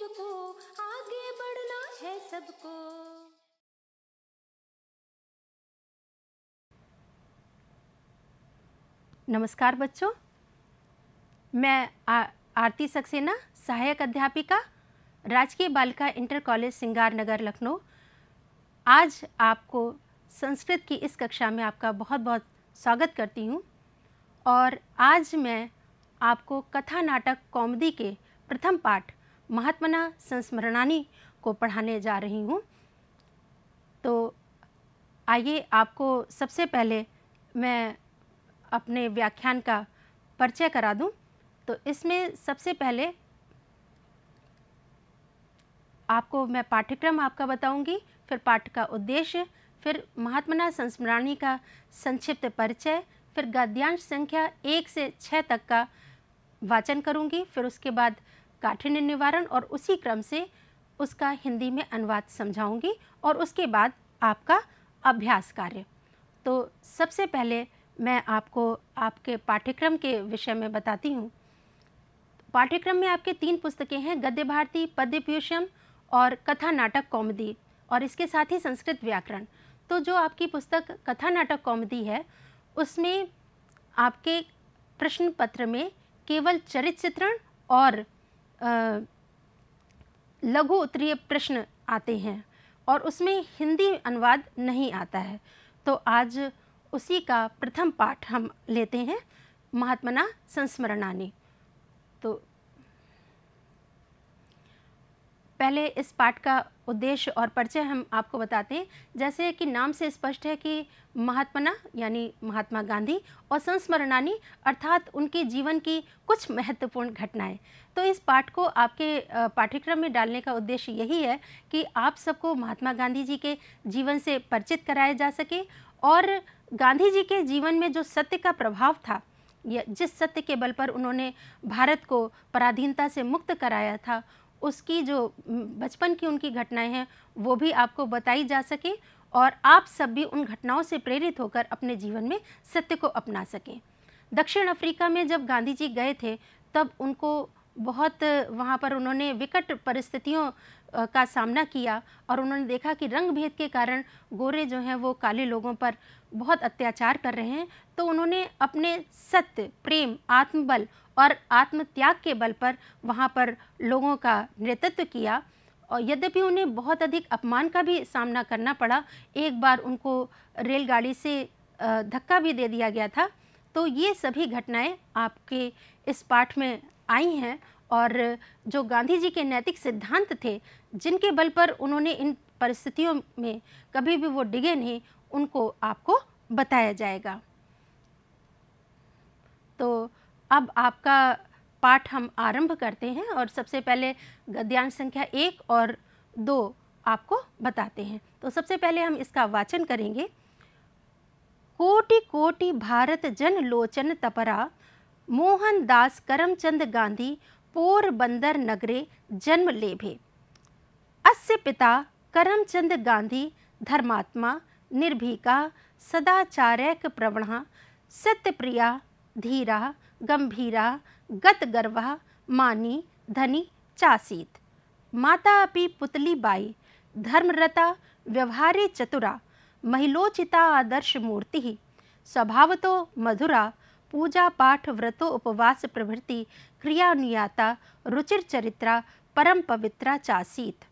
सबको आगे बढ़ना है सबको नमस्कार बच्चों मैं आ, आरती सक्सेना सहायक अध्यापिका राजकीय बालिका इंटर कॉलेज सिंगार नगर लखनऊ आज आपको संस्कृत की इस कक्षा में आपका बहुत बहुत स्वागत करती हूँ और आज मैं आपको कथा नाटक कॉमेडी के प्रथम पाठ महात्मना संस्मरणानी को पढ़ाने जा रही हूँ तो आइए आपको सबसे पहले मैं अपने व्याख्यान का परिचय करा दूँ तो इसमें सबसे पहले आपको मैं पाठ्यक्रम आपका बताऊंगी फिर पाठ का उद्देश्य फिर महात्मना संस्मरणी का संक्षिप्त परिचय फिर गद्यांश संख्या एक से छः तक का वाचन करूंगी फिर उसके बाद काठिन्य निवारण और उसी क्रम से उसका हिंदी में अनुवाद समझाऊंगी और उसके बाद आपका अभ्यास कार्य तो सबसे पहले मैं आपको आपके पाठ्यक्रम के विषय में बताती हूँ पाठ्यक्रम में आपके तीन पुस्तकें हैं गद्य भारती पद्य पीयूषम और कथा नाटक कौमदी और इसके साथ ही संस्कृत व्याकरण तो जो आपकी पुस्तक कथा नाटक कौमदी है उसमें आपके प्रश्न पत्र में केवल चरित चित्रण और लघु उत्तरीय प्रश्न आते हैं और उसमें हिंदी अनुवाद नहीं आता है तो आज उसी का प्रथम पाठ हम लेते हैं महात्मना संस्मरणानी तो पहले इस पाठ का उद्देश्य और परिचय हम आपको बताते हैं जैसे कि नाम से स्पष्ट है कि महात्मना यानी महात्मा गांधी और संस्मरणानी अर्थात उनके जीवन की कुछ महत्वपूर्ण घटनाएं तो इस पाठ को आपके पाठ्यक्रम में डालने का उद्देश्य यही है कि आप सबको महात्मा गांधी जी के जीवन से परिचित कराया जा सके और गांधी जी के जीवन में जो सत्य का प्रभाव था जिस सत्य के बल पर उन्होंने भारत को पराधीनता से मुक्त कराया था उसकी जो बचपन की उनकी घटनाएं हैं वो भी आपको बताई जा सके और आप सब भी उन घटनाओं से प्रेरित होकर अपने जीवन में सत्य को अपना सकें दक्षिण अफ्रीका में जब गांधी जी गए थे तब उनको बहुत वहाँ पर उन्होंने विकट परिस्थितियों का सामना किया और उन्होंने देखा कि रंग भेद के कारण गोरे जो हैं वो काले लोगों पर बहुत अत्याचार कर रहे हैं तो उन्होंने अपने सत्य प्रेम आत्मबल और आत्मत्याग के बल पर वहाँ पर लोगों का नेतृत्व किया और यद्यपि उन्हें बहुत अधिक अपमान का भी सामना करना पड़ा एक बार उनको रेलगाड़ी से धक्का भी दे दिया गया था तो ये सभी घटनाएं आपके इस पाठ में आई हैं और जो गांधी जी के नैतिक सिद्धांत थे जिनके बल पर उन्होंने इन परिस्थितियों में कभी भी वो डिगे नहीं उनको आपको बताया जाएगा तो अब आपका पाठ हम आरंभ करते हैं और सबसे पहले गद्यांश संख्या एक और दो आपको बताते हैं तो सबसे पहले हम इसका वाचन करेंगे कोटि कोटि भारत जन लोचन तपरा मोहनदास करमचंद गांधी पोरबंदर नगरे जन्म लेभे अस्य पिता करमचंद गांधी धर्मात्मा निर्भीका सदाचारैक प्रवणा सत्यप्रिया धीरा गंभीरा गतगर्वा मानी धनी चासीत माता अपि बाई धर्मरता व्यवहारे चतुरा महिलोचिता आदर्शमूर्तिः स्वभावतो मधुरा पूजा पाठ व्रतो उपवास प्रभृति क्रियानुयाता चरित्रा परम पवित्रा चासीत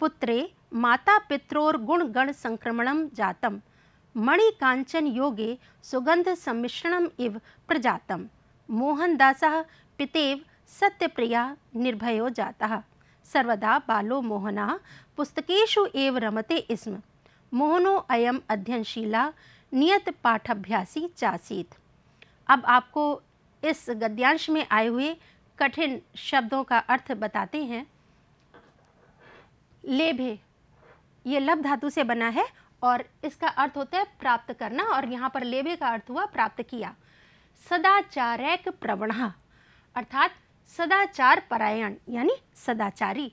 पुत्रे माता पित्रोर गुण गण संक्रमणम जातम कांचन योगे सुगंध सम्मिश्रणम इव प्रजातम मोहनदास पितेव सत्यप्रिया निर्भयो जाता सर्वदा बालो मोहना पुस्तकेशु एव रमते स्म मोहनो अयम अध्ययनशीला नियत पाठाभ्यासी चासीत अब आपको इस गद्यांश में आए हुए कठिन शब्दों का अर्थ बताते हैं लेभे ये लब धातु से बना है और इसका अर्थ होता है प्राप्त करना और यहाँ पर लेभे का अर्थ हुआ प्राप्त किया सदाचारैक प्रवण अर्थात सदाचार परायण यानी सदाचारी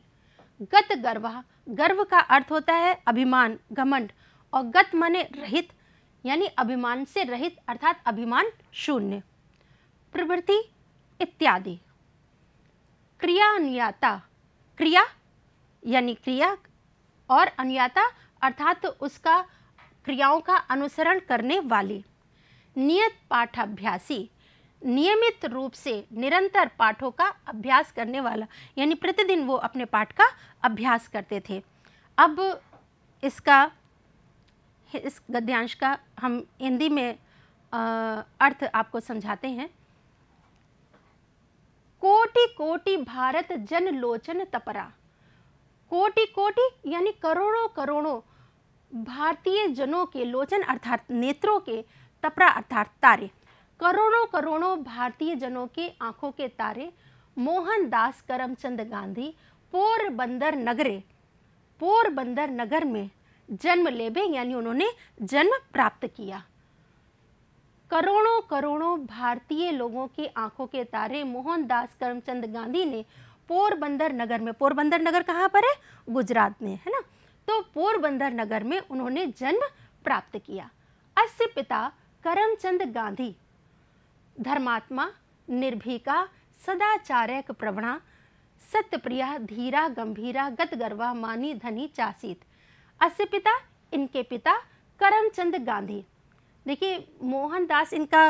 गत गर्व गर्व का अर्थ होता है अभिमान घमंड और गत माने रहित यानी अभिमान से रहित अर्थात अभिमान शून्य प्रवृत्ति इत्यादि क्रिया अनुयाता क्रिया यानी क्रिया और अन्यता अर्थात उसका क्रियाओं का अनुसरण करने वाली नियत पाठाभ्यासी नियमित रूप से निरंतर पाठों का अभ्यास करने वाला यानी प्रतिदिन वो अपने पाठ का अभ्यास करते थे अब इसका इस गद्यांश का हम हिंदी में आ, अर्थ आपको समझाते हैं कोटि कोटि भारत जन लोचन तपरा कोटि कोटि यानी करोड़ों करोड़ों भारतीय जनों के लोचन अर्थात नेत्रों के तपरा अर्थात तारे करोड़ों करोड़ों भारतीय जनों के आंखों के तारे मोहनदास करमचंद गांधी पोरबंदर नगरे पोरबंदर नगर में जन्म लेबे यानी उन्होंने जन्म प्राप्त किया करोड़ों करोड़ों भारतीय लोगों की आंखों के तारे मोहनदास करमचंद गांधी ने पोरबंदर नगर में पोरबंदर नगर कहाँ पर है गुजरात में है ना तो पोरबंदर नगर में उन्होंने जन्म प्राप्त किया अस्य पिता करमचंद गांधी धर्मात्मा निर्भीका सदाचारक प्रवणा सत्यप्रिया धीरा गंभीरा गत गर्वा मानी धनी चासित अस्य पिता इनके पिता करमचंद गांधी देखिए मोहनदास इनका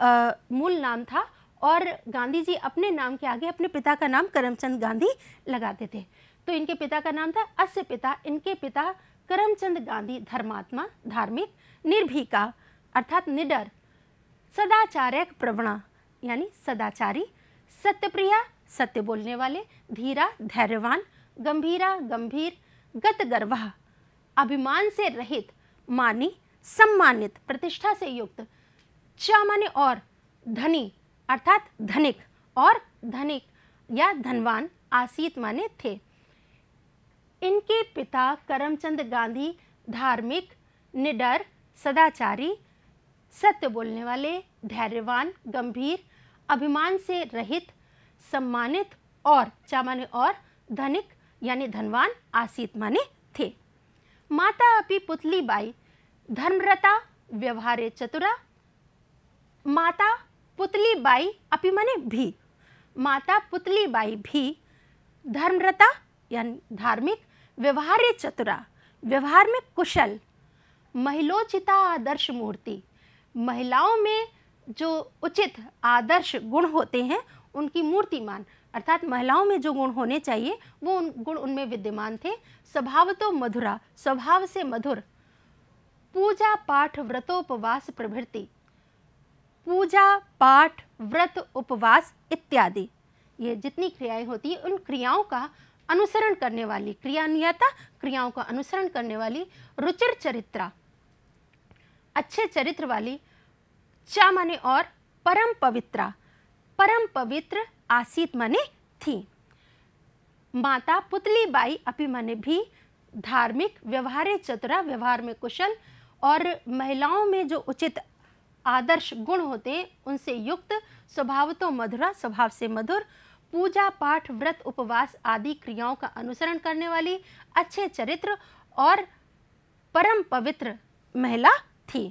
आ, मूल नाम था और गांधी जी अपने नाम के आगे अपने पिता का नाम करमचंद गांधी लगाते थे तो इनके पिता का नाम था अस्य पिता इनके पिता करमचंद गांधी धर्मात्मा धार्मिक निर्भीका अर्थात निडर सदाचारक प्रवणा यानी सदाचारी सत्यप्रिया सत्य बोलने वाले धीरा धैर्यवान गंभीरा गंभीर गत गर्वा अभिमान से रहित मानी सम्मानित प्रतिष्ठा से युक्त चामान्य और धनी अर्थात धनिक और धनिक या धनवान आसीत माने थे इनके पिता करमचंद गांधी धार्मिक निडर सदाचारी सत्य बोलने वाले धैर्यवान गंभीर अभिमान से रहित सम्मानित और चामाने और धनिक यानी धनवान आसित माने थे माता अपि पुतली बाई धर्मरता व्यवहारे चतुरा माता पुतली बाई अपि माने भी माता पुतली बाई भी धर्मरता यानी धार्मिक व्यवहार्य चतुरा व्यवहार में कुशल महिलोचिता आदर्श मूर्ति महिलाओं में जो उचित आदर्श गुण होते हैं उनकी मूर्तिमान अर्थात महिलाओं में जो गुण होने चाहिए वो उन गुण उनमें विद्यमान थे स्वभाव तो मधुरा स्वभाव से मधुर पूजा पाठ व्रतोपवास प्रभृति पूजा पाठ व्रत उपवास इत्यादि ये जितनी क्रियाएं होती हैं उन क्रियाओं का अनुसरण करने वाली क्रियानियता क्रियाओं का अनुसरण करने वाली रुचिर चरित्रा अच्छे चरित्र वाली चामने और परम पवित्रा परम पवित्र आसीत माने थी माता पुतली बाई अपि माने भी धार्मिक व्यवहार चतुरा व्यवहार में कुशल और महिलाओं में जो उचित आदर्श गुण होते हैं उनसे युक्त स्वभाव तो मधुरा स्वभाव से मधुर पूजा पाठ व्रत उपवास आदि क्रियाओं का अनुसरण करने वाली अच्छे चरित्र और परम पवित्र महिला थी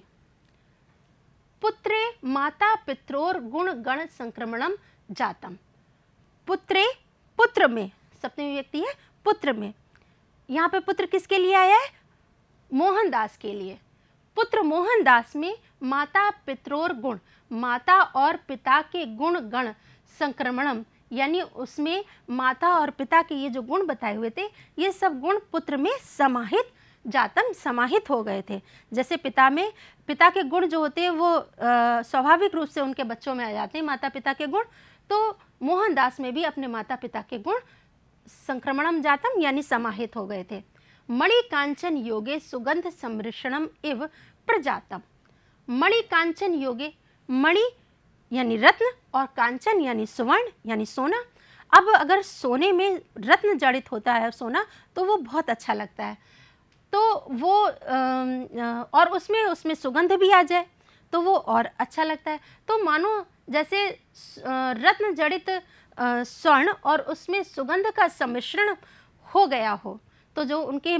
पुत्रे माता पित्रोर गुण गण संक्रमणम जातम पुत्रे पुत्र में सप्तमी व्यक्ति है पुत्र में यहाँ पे पुत्र किसके लिए आया है मोहनदास के लिए पुत्र मोहनदास में माता पित्रोर गुण माता और पिता के गुण गण संक्रमणम यानी उसमें माता और पिता के ये जो गुण बताए हुए थे ये सब गुण पुत्र में समाहित जातम समाहित हो गए थे जैसे पिता में पिता के गुण जो होते हैं वो स्वाभाविक रूप से उनके बच्चों में आ जाते हैं माता पिता के गुण तो मोहनदास में भी अपने माता पिता के गुण संक्रमणम जातम यानी समाहित हो गए थे मणिकांचन योगे सुगंध सम्मिश्रणम इव प्रजातम मणिकांचन योगे मणि यानी रत्न और कांचन यानी सुवर्ण यानी सोना अब अगर सोने में रत्न जड़ित होता है सोना तो वो बहुत अच्छा लगता है तो वो और उसमें उसमें सुगंध भी आ जाए तो वो और अच्छा लगता है तो मानो जैसे रत्न जड़ित स्वर्ण और उसमें सुगंध का सम्मिश्रण हो गया हो तो जो उनके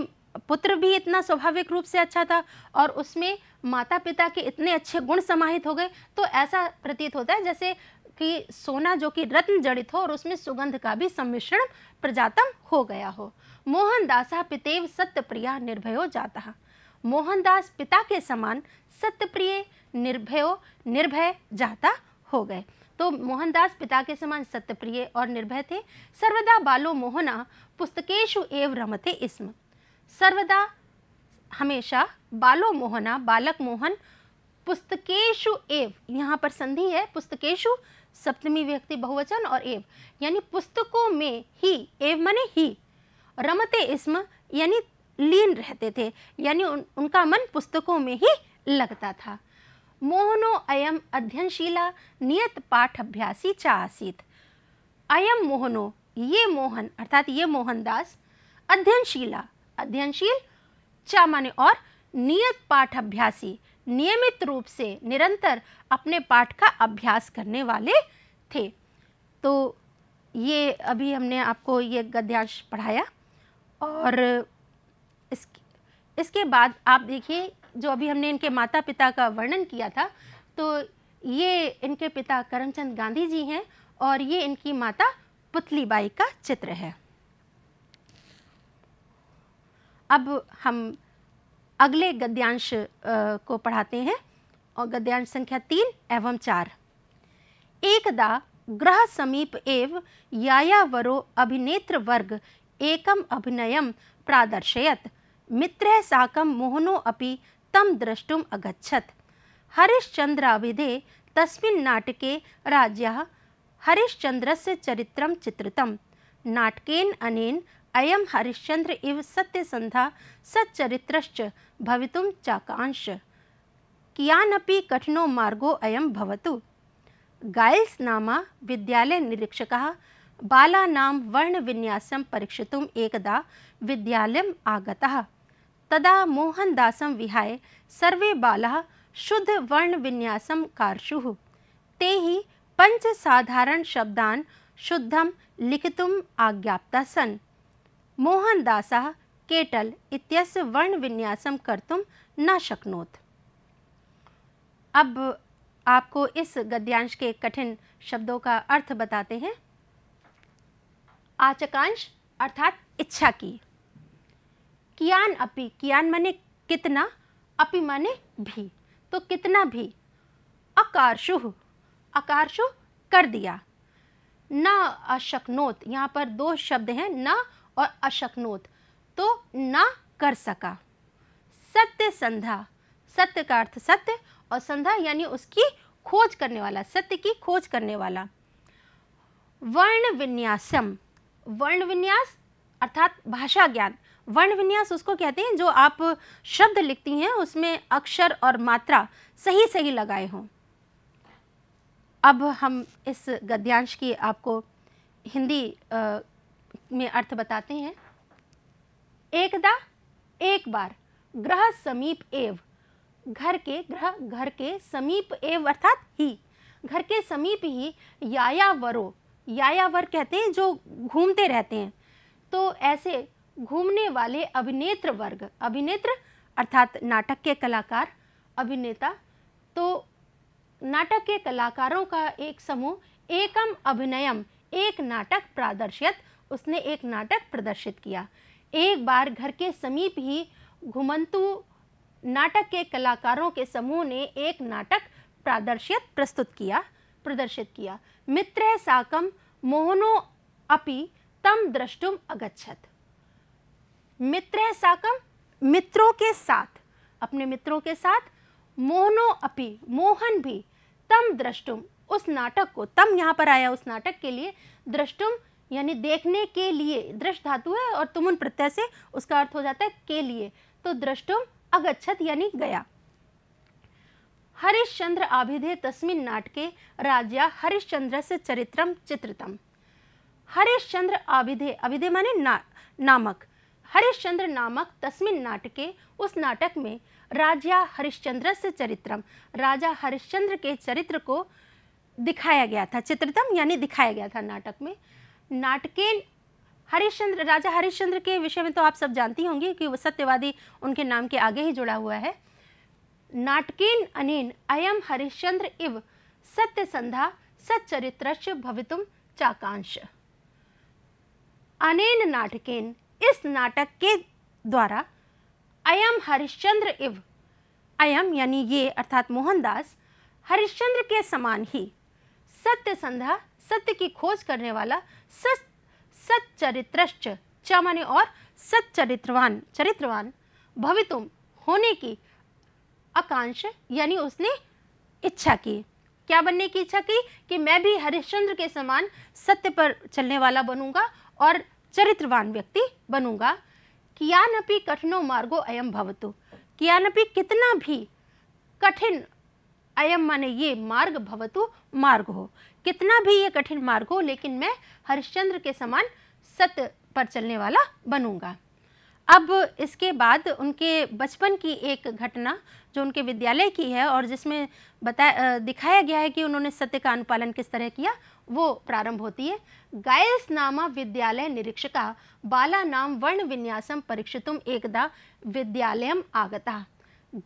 पुत्र भी इतना स्वाभाविक रूप से अच्छा था और उसमें माता पिता के इतने अच्छे गुण समाहित हो गए तो ऐसा प्रतीत होता है जैसे कि सोना जो कि रत्न जड़ित हो और उसमें सुगंध का भी सम्मिश्रण प्रजातम हो गया हो मोहनदासः पितेव प्रिय निर्भयो जाता मोहनदास पिता के समान सत्यप्रिय निर्भयो निर्भय जाता हो गए तो मोहनदास पिता के समान सत्यप्रिय और निर्भय थे सर्वदा बालो मोहना पुस्तकेशु एव रमते इसम सर्वदा हमेशा बालो मोहना बालक मोहन पुस्तकेशु एव यहाँ पर संधि है पुस्तकेशु सप्तमी व्यक्ति बहुवचन और एव यानी पुस्तकों में ही एव मने ही रमते इसम यानी लीन रहते थे यानी उन, उनका मन पुस्तकों में ही लगता था मोहनो अयम अध्ययनशीला नियत पाठ अभ्यासी चासीत अयम मोहनो ये मोहन अर्थात ये मोहनदास अध्ययनशीला अध्ययनशील चा माने और नियत पाठ अभ्यासी नियमित रूप से निरंतर अपने पाठ का अभ्यास करने वाले थे तो ये अभी हमने आपको ये गद्यांश पढ़ाया और इस इसके बाद आप देखिए जो अभी हमने इनके माता पिता का वर्णन किया था तो ये इनके पिता करमचंद गांधी जी हैं और ये इनकी माता पुतली बाई का चित्र है अब हम अगले गद्यांश को पढ़ाते हैं और गद्यांश संख्या तीन एवं चार एकदा ग्रह समीप एव यायावरो अभिनेत्र वर्ग एकम् अभिनयं प्रादर्शयत् मित्रः साकं मोहनो अपि तं द्रष्टुम् अगच्छत् हरिश्चन्द्राविधे तस्मिन् नाटके राज्ञः हरिश्चन्द्रस्य चरित्रं चित्रितं नाटकेन अनेन अयं हरिश्चन्द्र इव सत्यसन्धा सच्चरित्रश्च भवितुं चाकांश कियानपि कठिनो मार्गो अयं भवतु गाइल्स नामा विद्यालय निरीक्षकः बालानां वर्णविन्यासं परीक्षितुम् एकदा विद्यालयम् आगतः तदा मोहनदासं विहाय सर्वे बालाः शुद्धवर्णविन्यासं कार्षुः ते हि पञ्चसाधारणशब्दान् शुद्धं लिखितुम् आज्ञाप्ताः सन् मोहनदासः केटल् इत्यस्य वर्णविन्यासं कर्तुं न शक्नोत् अब आपको इस गद्यांश के कठिन शब्दों का अर्थ बताते हैं आचकांश अर्थात इच्छा की कियान अपि कियान माने कितना अपि माने भी तो कितना भी अकारशु अकारशु कर दिया न अशक्नोत यहाँ पर दो शब्द हैं न और अशक्नोत तो न कर सका सत्य संध्या सत्य का अर्थ सत्य और संध्या यानी उसकी खोज करने वाला सत्य की खोज करने वाला वर्ण विन्यासम वर्ण विन्यास अर्थात भाषा ज्ञान वर्ण विन्यास उसको कहते हैं जो आप शब्द लिखती हैं उसमें अक्षर और मात्रा सही सही लगाए हों अब हम इस गद्यांश की आपको हिंदी आ, में अर्थ बताते हैं एकदा एक बार ग्रह समीप एव घर के ग्रह घर के समीप एव अर्थात ही घर के समीप ही याया वरो यायावर कहते हैं जो घूमते रहते हैं तो ऐसे घूमने वाले अभिनेत्र वर्ग अभिनेत्र अर्थात नाटक के कलाकार अभिनेता तो नाटक के कलाकारों का एक समूह एकम अभिनयम एक नाटक प्रदर्शित उसने एक नाटक प्रदर्शित किया एक बार घर के समीप ही घुमंतु नाटक के कलाकारों के समूह ने एक नाटक प्रदर्शित प्रस्तुत किया प्रदर्शित किया मित्र साकम मोहनो अपि तम द्रष्टुम अगच्छत मित्र साकम मित्रों के साथ अपने मित्रों के साथ मोहनो अपि मोहन भी तम द्रष्टुम उस नाटक को तम यहाँ पर आया उस नाटक के लिए द्रष्टुम यानी देखने के लिए दृष्ट धातु है और तुम उन प्रत्यय से उसका अर्थ हो जाता है के लिए तो द्रष्टुम अगच्छत यानी गया हरिश्चंद्र आभिधे तस्मिन नाटके राजा हरिश्चंद्र से चरित्रम चित्रतम हरिश्चंद्र आभिधे अभिधे माने ना नामक हरिश्चंद्र नामक तस्मिन नाटके उस नाटक में राजा हरिश्चंद्र से चरित्रम राजा हरिश्चंद्र के चरित्र को दिखाया गया था चित्रतम यानी दिखाया गया था नाटक में नाटके हरिश्चंद्र राजा हरिश्चंद्र के विषय में तो आप सब जानती होंगी कि वो सत्यवादी उनके नाम के आगे ही जुड़ा हुआ है नाटकीन अनेन अयम हरिश्चंद्र इव सत्य संधा सच्चरित्र भवितुम चाकांश अनेन नाटकेन इस नाटक के द्वारा अयम हरिश्चंद्र इव अयम यानी ये अर्थात मोहनदास हरिश्चंद्र के समान ही सत्य संधा सत्य की खोज करने वाला सच सच्चरित्रश्च च और सच्चरित्रवान चरित्रवान भवितुम होने की आकांक्ष यानी उसने इच्छा की क्या बनने की इच्छा की कि मैं भी हरिश्चंद्र के समान सत्य पर चलने वाला बनूंगा और चरित्रवान व्यक्ति बनूंगा कियानपि कठिनो मार्गो अयम भवतु कियानपि कितना भी कठिन अयम माने ये मार्ग भवतु मार्ग हो कितना भी ये कठिन मार्ग हो लेकिन मैं हरिश्चंद्र के समान सत्य पर चलने वाला बनूंगा अब इसके बाद उनके बचपन की एक घटना जो उनके विद्यालय की है और जिसमें बताया दिखाया गया है कि उन्होंने सत्य का अनुपालन किस तरह किया वो प्रारंभ होती है गायस नामा विद्यालय निरीक्षका बाला नाम वर्ण विन्यासम परीक्षितुम एकदा विद्यालयम आगता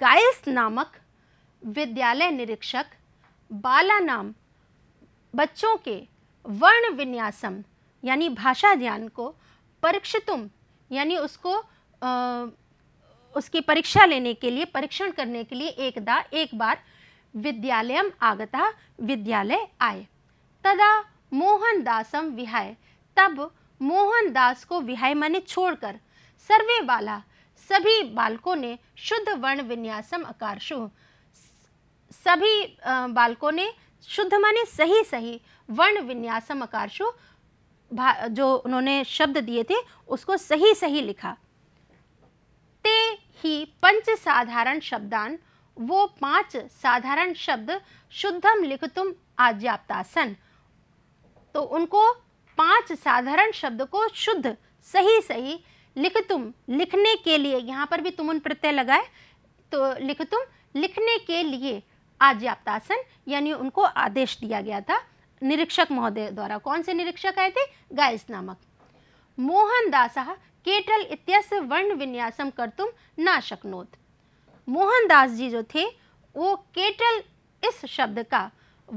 गायस नामक विद्यालय निरीक्षक बाला नाम बच्चों के वर्ण विन्यासम यानी भाषा ज्ञान को परीक्षितुम यानी उसको आ, उसकी परीक्षा लेने के लिए परीक्षण करने के लिए एकदा एक बार विद्यालय आगता विद्यालय आए तदा मोहनदासम विहाय तब मोहनदास को विहाय माने छोड़कर सर्वे बाला सभी बालकों ने शुद्ध वर्ण विन्यासम अकारशु सभी बालकों ने शुद्ध माने सही सही वर्ण विन्यासम अकारशु जो उन्होंने शब्द दिए थे उसको सही सही लिखा ते ही पंच साधारण शब्दान वो पांच साधारण शब्द शुद्धम लिख तुम आज्ञाप्तासन तो उनको पांच साधारण शब्द को शुद्ध सही सही लिख तुम लिखने के लिए यहाँ पर भी तुम उन प्रत्यय लगाए तो लिख तुम लिखने के लिए आज्ञाप्तासन यानी उनको आदेश दिया गया था निरीक्षक महोदय द्वारा कौन से निरीक्षक आए थे गाइस नामक मोहनदासः केटल इत्यस्य वर्ण विन्यासम तुम ना शक्नोत मोहनदास जी जो थे वो केटल इस शब्द का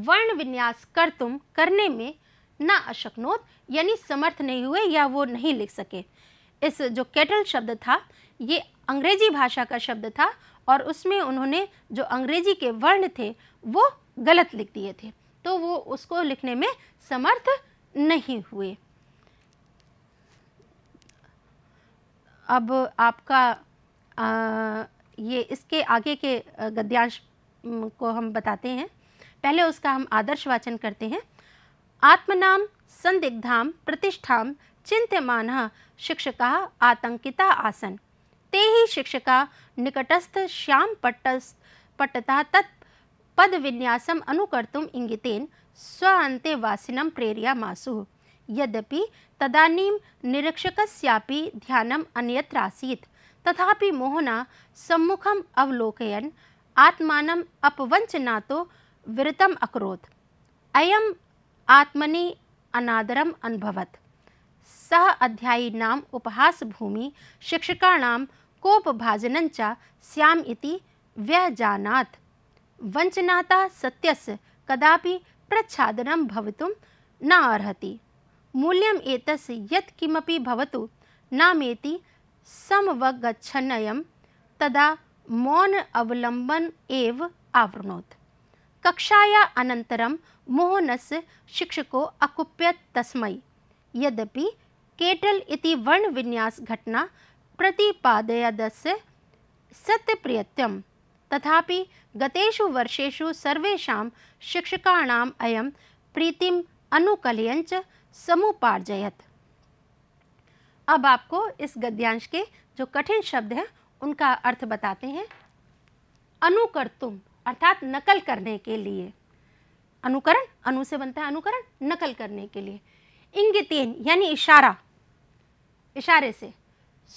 वर्ण विन्यास तुम करने में ना अशक्नोत यानी समर्थ नहीं हुए या वो नहीं लिख सके इस जो केटल शब्द था ये अंग्रेजी भाषा का शब्द था और उसमें उन्होंने जो अंग्रेजी के वर्ण थे वो गलत लिख दिए थे तो वो उसको लिखने में समर्थ नहीं हुए अब आपका आ, ये इसके आगे के गद्यांश को हम बताते हैं पहले उसका हम आदर्श वाचन करते हैं आत्मनाम संदिग्धाम प्रतिष्ठाम चिंत्यमान शिक्षका आतंकिता आसन ते ही शिक्षका निकटस्थ श्याम पट्ट पटता तत् पद विन्यासम अनुकर्तुम इंगितेन स्वान्ते वासिनम प्रेरिया मासु यद्यपि तदानीम निरीक्षकस्यापि ध्यानम अन्यत्र आसीत् तथापि मोहना सम्मुखम अवलोकयन आत्मानम अपवंचनातो विरतम अकरोत् अयम आत्मनि अनादरम अनुभवत अनादरम् अनुभवत् सः अध्यायिनाम् उपहासभूमि शिक्षकाणां कोपभाजनं च स्याम इति व्यजानात् वंचनाता सत्यस्य कदापि प्रच्छादनं भवितुं न अर्हति मूल्यम् एतस्य यत् किमपि भवतु नामेति समवगच्छन्नयं तदा मौन अवलम्बन एव आवृणोत् कक्षाया अनन्तरं मोहनस्य शिक्षको अकुप्यत् तस्मै यद्यपि केटल् इति वर्णविन्यासघटना प्रतिपादयदस्य सत्यप्रियत्यं तथापि गतेषु वर्षेषु सर्वेषां शिक्षकाणाम् अयं प्रीतिम् अनुकलयञ्च समुपार्जयत अब आपको इस गद्यांश के जो कठिन शब्द हैं उनका अर्थ बताते हैं अनुकर्तुम अर्थात नकल करने के लिए अनुकरण अनु से बनता है अनुकरण नकल करने के लिए इंगितेन यानी इशारा इशारे से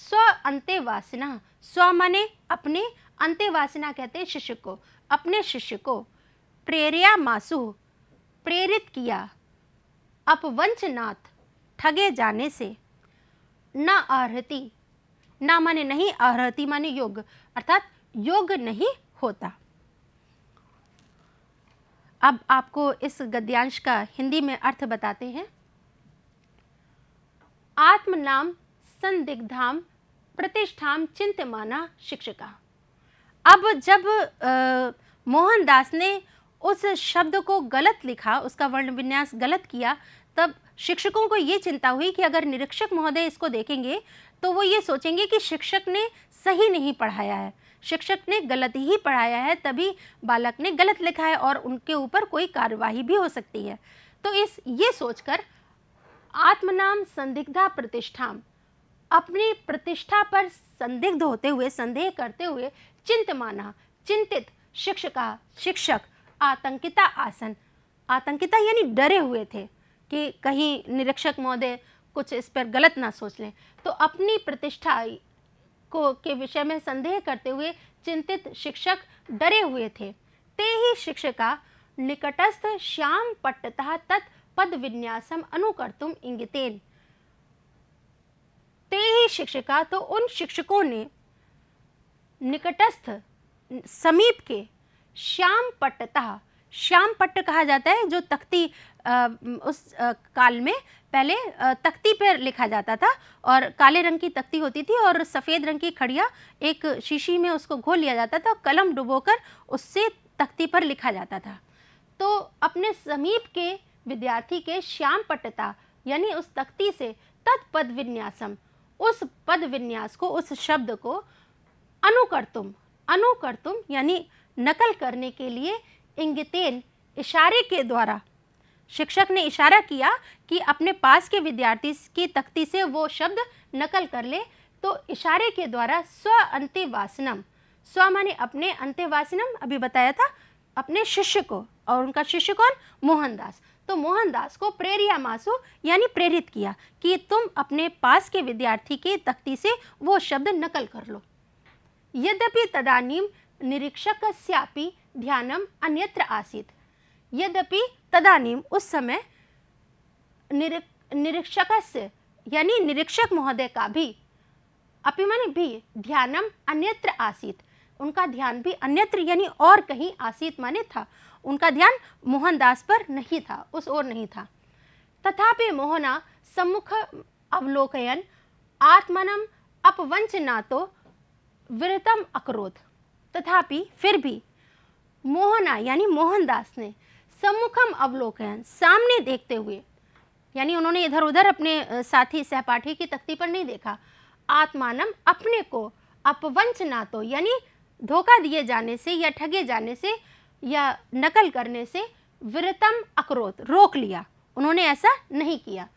स्व अंते वासना स्व मने अपने अंत्यवासिना कहते हैं शिष्य को अपने शिष्य को प्रेरिया मासु प्रेरित किया अपवंचनाथ ठगे जाने से न आहृति ना माने नहीं आहृति माने योग अर्थात योग नहीं होता अब आपको इस गद्यांश का हिंदी में अर्थ बताते हैं आत्मनाम संदिग्धाम प्रतिष्ठाम चिंतमाना शिक्षिका अब जब मोहनदास ने उस शब्द को गलत लिखा उसका वर्ण विन्यास गलत किया तब शिक्षकों को ये चिंता हुई कि अगर निरीक्षक महोदय इसको देखेंगे तो वो ये सोचेंगे कि शिक्षक ने सही नहीं पढ़ाया है शिक्षक ने गलत ही पढ़ाया है तभी बालक ने गलत लिखा है और उनके ऊपर कोई कार्यवाही भी हो सकती है तो इस ये सोचकर आत्मनाम संदिग्धा प्रतिष्ठा अपनी प्रतिष्ठा पर संदिग्ध होते हुए संदेह करते हुए चिंतमाना चिंतित शिक्षिका शिक्षक आतंकिता आसन आतंकिता यानी डरे हुए थे कि कहीं निरीक्षक महोदय कुछ इस पर गलत ना सोच लें तो अपनी प्रतिष्ठा को के विषय में संदेह करते हुए चिंतित शिक्षक डरे हुए थे ते ही शिक्षिका निकटस्थ श्याम पट्टता तत् पद विन्यासम अनुकर्तुम इंगितेन ते ही शिक्षिका तो उन शिक्षकों ने निकटस्थ समीप के श्याम पट्टतः श्याम पट्ट कहा जाता है जो तख्ती उस आ, काल में पहले तख्ती पर लिखा जाता था और काले रंग की तख्ती होती थी और सफ़ेद रंग की खड़िया एक शीशी में उसको घोल लिया जाता था और कलम डुबोकर उससे तख्ती पर लिखा जाता था तो अपने समीप के विद्यार्थी के श्याम पट्टता यानी उस तख्ती से तत्पद विन्यासम उस पद विन्यास को उस शब्द को अनुकर्तुम अनुकर्तुम यानी नकल करने के लिए इंगितेन इशारे के द्वारा शिक्षक ने इशारा किया कि अपने पास के विद्यार्थी की तख्ती से वो शब्द नकल कर ले तो इशारे के द्वारा स्व अंत्यवासनम स्व माने अपने अंत्यवासनम अभी बताया था अपने शिष्य को और उनका शिष्य कौन मोहनदास तो मोहनदास को प्रेरिया मासु यानी प्रेरित किया कि तुम अपने पास के विद्यार्थी की तख्ती से वो शब्द नकल कर लो यद्यपि तदानीं निरीक्षकस्यापि ध्यानम् अन्यत्र आसीत् यद्यपि तदानीम उस समय निरीक निरीक्षकस्य यानी निरीक्षक महोदय का भी मन भी ध्यानम अन्यत्र आसीत उनका ध्यान भी अन्यत्र यानी और कहीं आसीत माने था उनका ध्यान मोहनदास पर नहीं था उस ओर नहीं था तथापि मोहना सम्मुख अवलोकयन आत्मनम अपवंचना तो विरतम अक्रोध तथापि फिर भी मोहना यानी मोहनदास ने सम्मुखम अवलोकन सामने देखते हुए यानी उन्होंने इधर उधर अपने साथी सहपाठी की तख्ती पर नहीं देखा आत्मानम अपने को ना तो यानी धोखा दिए जाने से या ठगे जाने से या नकल करने से विरतम अक्रोध रोक लिया उन्होंने ऐसा नहीं किया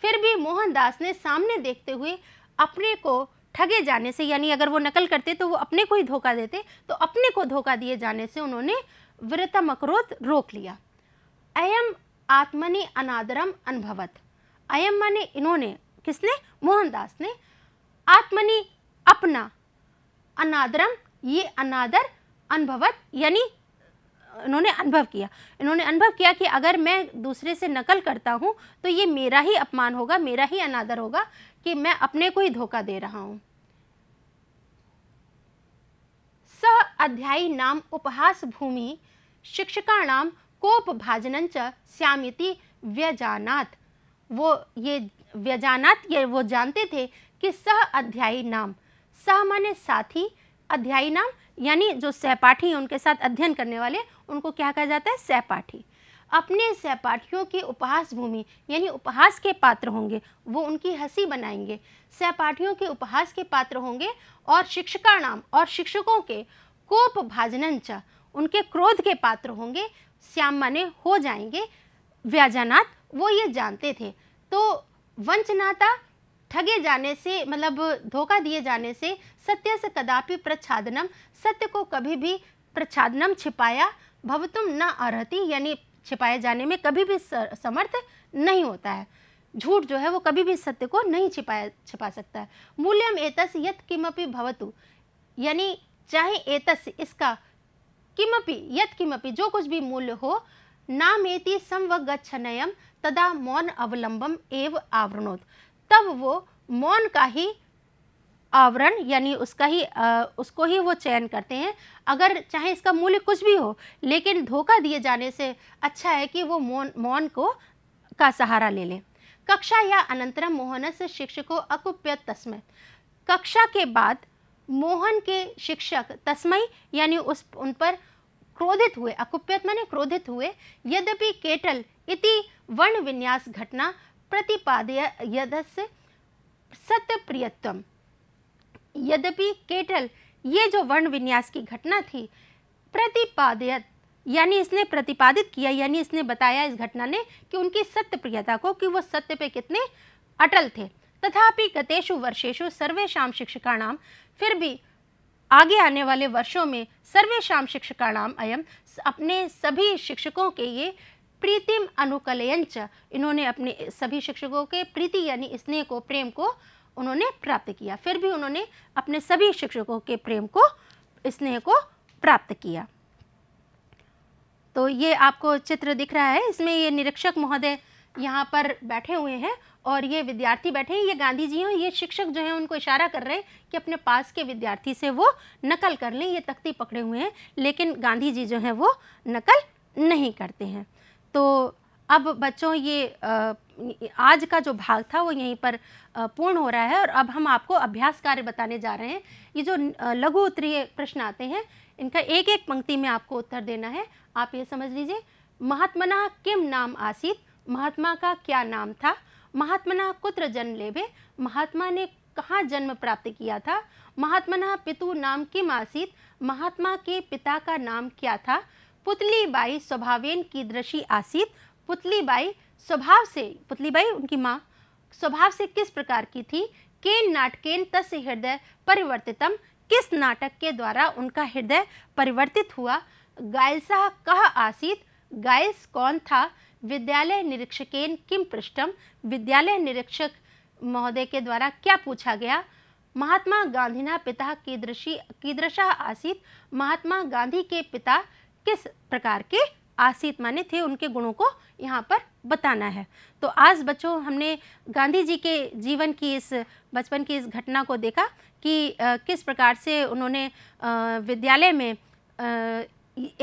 फिर भी मोहनदास ने सामने देखते हुए अपने को ठगे जाने से यानी अगर वो नकल करते तो वो अपने को ही धोखा देते तो अपने को धोखा दिए जाने से उन्होंने व्रतम अक्रोध रोक लिया अयम आत्मनि अनादरम अनुभवत अयम माने इन्होंने किसने मोहनदास ने आत्मनि अपना अनादरम ये अनादर अनुभवत यानी इन्होंने अनुभव किया इन्होंने अनुभव किया कि अगर मैं दूसरे से नकल करता हूँ तो ये मेरा ही अपमान होगा मेरा ही अनादर होगा कि मैं अपने को ही धोखा दे रहा हूँ सह अध्यायीनाम् उपहासभूमिः शिक्षकाणां कोपभाजनञ्च श्यामिति व्यजानात वो ये व्यजानात ये वो जानते थे कि सह अध्यायी नाम सह माने साथी अध्यायी नाम यानी जो सहपाठी हैं उनके साथ अध्ययन करने वाले उनको क्या कहा जाता है सहपाठी अपने सहपाठियों की उपहास भूमि यानी उपहास के पात्र होंगे वो उनकी हंसी बनाएंगे सहपाठियों के उपहास के पात्र होंगे और शिक्षका नाम और शिक्षकों के कोप भाजनंच उनके क्रोध के पात्र होंगे श्याम माने हो जाएंगे व्याजानाथ वो ये जानते थे तो वंचनाता ठगे जाने से मतलब धोखा दिए जाने से सत्य से कदापि प्रच्छादनम सत्य को कभी भी प्रच्छादनम छिपाया भवतुम न अर्ति यानी छिपाए जाने में कभी भी समर्थ नहीं होता है झूठ जो है वो कभी भी सत्य को नहीं छिपाया छिपा सकता है मूल्यम एतस यत किमपि भवतु यानी चाहे एतस इसका किमपि यत किमपि जो कुछ भी मूल्य हो नाम नामेति संवगछनयम तदा मौन अवलंबम एव आवरणोत तब वो मौन का ही आवरण यानी उसका ही आ, उसको ही वो चयन करते हैं अगर चाहे इसका मूल्य कुछ भी हो लेकिन धोखा दिए जाने से अच्छा है कि वो मौन मौन को का सहारा ले लें कक्षा या अनंतरम मोहन से शिक्षकों अकुप्य तस्मय कक्षा के बाद मोहन के शिक्षक तस्मय यानी उस उन पर क्रोधित हुए अकुप्यत माने क्रोधित हुए यद्यपि केटल इति वर्ण विन्यास घटना प्रतिपादय यदस्य सत्य प्रियतम यद्यपि केटल ये जो वर्ण विन्यास की घटना थी प्रतिपादित यानी इसने प्रतिपादित किया यानी इसने बताया इस घटना ने कि उनकी सत्य प्रियता को कि वो सत्य पे कितने अटल थे तथापि गतेषु वर्षेषु सर्वेशाम शिक्षकाणाम फिर भी आगे आने वाले वर्षों में सर्वेशाम शिक्षकाणाम अयम अपने सभी शिक्षकों के ये प्रीतिम अनुकलयंच इन्होंने अपने सभी शिक्षकों के प्रीति यानी स्नेह को प्रेम को उन्होंने प्राप्त किया फिर भी उन्होंने अपने सभी शिक्षकों के प्रेम को स्नेह को प्राप्त किया तो ये आपको चित्र दिख रहा है इसमें ये निरीक्षक महोदय यहाँ पर बैठे हुए हैं और ये विद्यार्थी बैठे हैं ये गांधी जी हैं ये शिक्षक जो हैं उनको इशारा कर रहे हैं कि अपने पास के विद्यार्थी से वो नकल कर लें ये तख्ती पकड़े हुए हैं लेकिन गांधी जी जो हैं वो नकल नहीं करते हैं तो अब बच्चों ये आ, आज का जो भाग था वो यहीं पर पूर्ण हो रहा है और अब हम आपको अभ्यास कार्य बताने जा रहे हैं ये जो लघु उत्तरीय प्रश्न आते हैं इनका एक एक पंक्ति में आपको उत्तर देना है आप ये समझ लीजिए महात्मना किम नाम आसित महात्मा का क्या नाम था महात्मना कुत्र जन्म लेवे महात्मा ने कहाँ जन्म प्राप्त किया था महात्मना पितु नाम किम आसित महात्मा के पिता का नाम क्या था पुतली बाई स्वभावेन की दृषि आसित पुतली बाई स्वभाव से पुतली बाई उनकी माँ स्वभाव से किस प्रकार की थी केन नाटकेन तस् हृदय परिवर्तितम किस नाटक के द्वारा उनका हृदय परिवर्तित हुआ गायलसा कह आसित गायल्स कौन था विद्यालय निरीक्षकेन किम पृष्ठम विद्यालय निरीक्षक महोदय के द्वारा क्या पूछा गया महात्मा गांधीना पिता कीदृशी कीदृशा आसित महात्मा गांधी के पिता किस प्रकार के आसित माने थे उनके गुणों को यहाँ पर बताना है तो आज बच्चों हमने गांधी जी के जीवन की इस बचपन की इस घटना को देखा कि आ, किस प्रकार से उन्होंने विद्यालय में आ,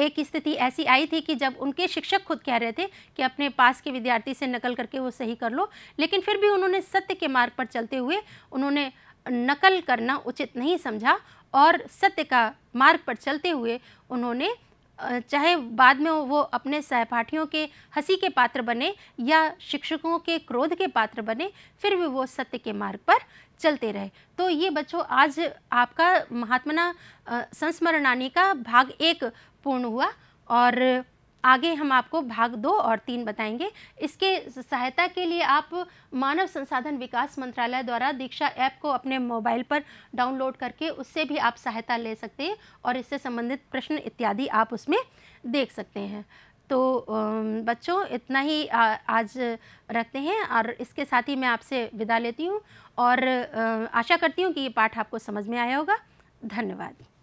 एक स्थिति ऐसी आई थी कि जब उनके शिक्षक खुद कह रहे थे कि अपने पास के विद्यार्थी से नकल करके वो सही कर लो लेकिन फिर भी उन्होंने सत्य के मार्ग पर चलते हुए उन्होंने नकल करना उचित नहीं समझा और सत्य का मार्ग पर चलते हुए उन्होंने चाहे बाद में वो अपने सहपाठियों के हंसी के पात्र बने या शिक्षकों के क्रोध के पात्र बने फिर भी वो सत्य के मार्ग पर चलते रहे तो ये बच्चों आज आपका महात्मना संस्मरणानी का भाग एक पूर्ण हुआ और आगे हम आपको भाग दो और तीन बताएंगे इसके सहायता के लिए आप मानव संसाधन विकास मंत्रालय द्वारा दीक्षा ऐप को अपने मोबाइल पर डाउनलोड करके उससे भी आप सहायता ले सकते हैं और इससे संबंधित प्रश्न इत्यादि आप उसमें देख सकते हैं तो बच्चों इतना ही आज रखते हैं और इसके साथ ही मैं आपसे विदा लेती हूँ और आशा करती हूँ कि ये पाठ आपको समझ में आया होगा धन्यवाद